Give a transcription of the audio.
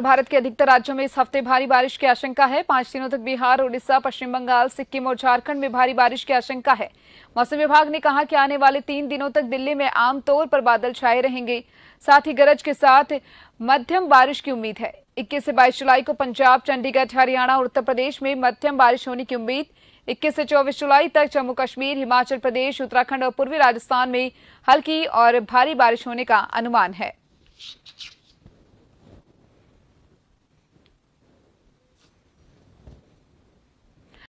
भारत के अधिकतर राज्यों में इस हफ्ते भारी बारिश की आशंका है पांच दिनों तक बिहार ओडिशा पश्चिम बंगाल सिक्किम और झारखंड में भारी बारिश की आशंका है मौसम विभाग ने कहा कि आने वाले तीन दिनों तक दिल्ली में आमतौर पर बादल छाए रहेंगे साथ ही गरज के साथ मध्यम बारिश की उम्मीद है इक्कीस से बाईस जुलाई को पंजाब चंडीगढ़ हरियाणा और उत्तर प्रदेश में मध्यम बारिश होने की उम्मीद इक्कीस से चौबीस जुलाई तक जम्मू कश्मीर हिमाचल प्रदेश उत्तराखंड और पूर्वी राजस्थान में हल्की और भारी बारिश होने का अनुमान है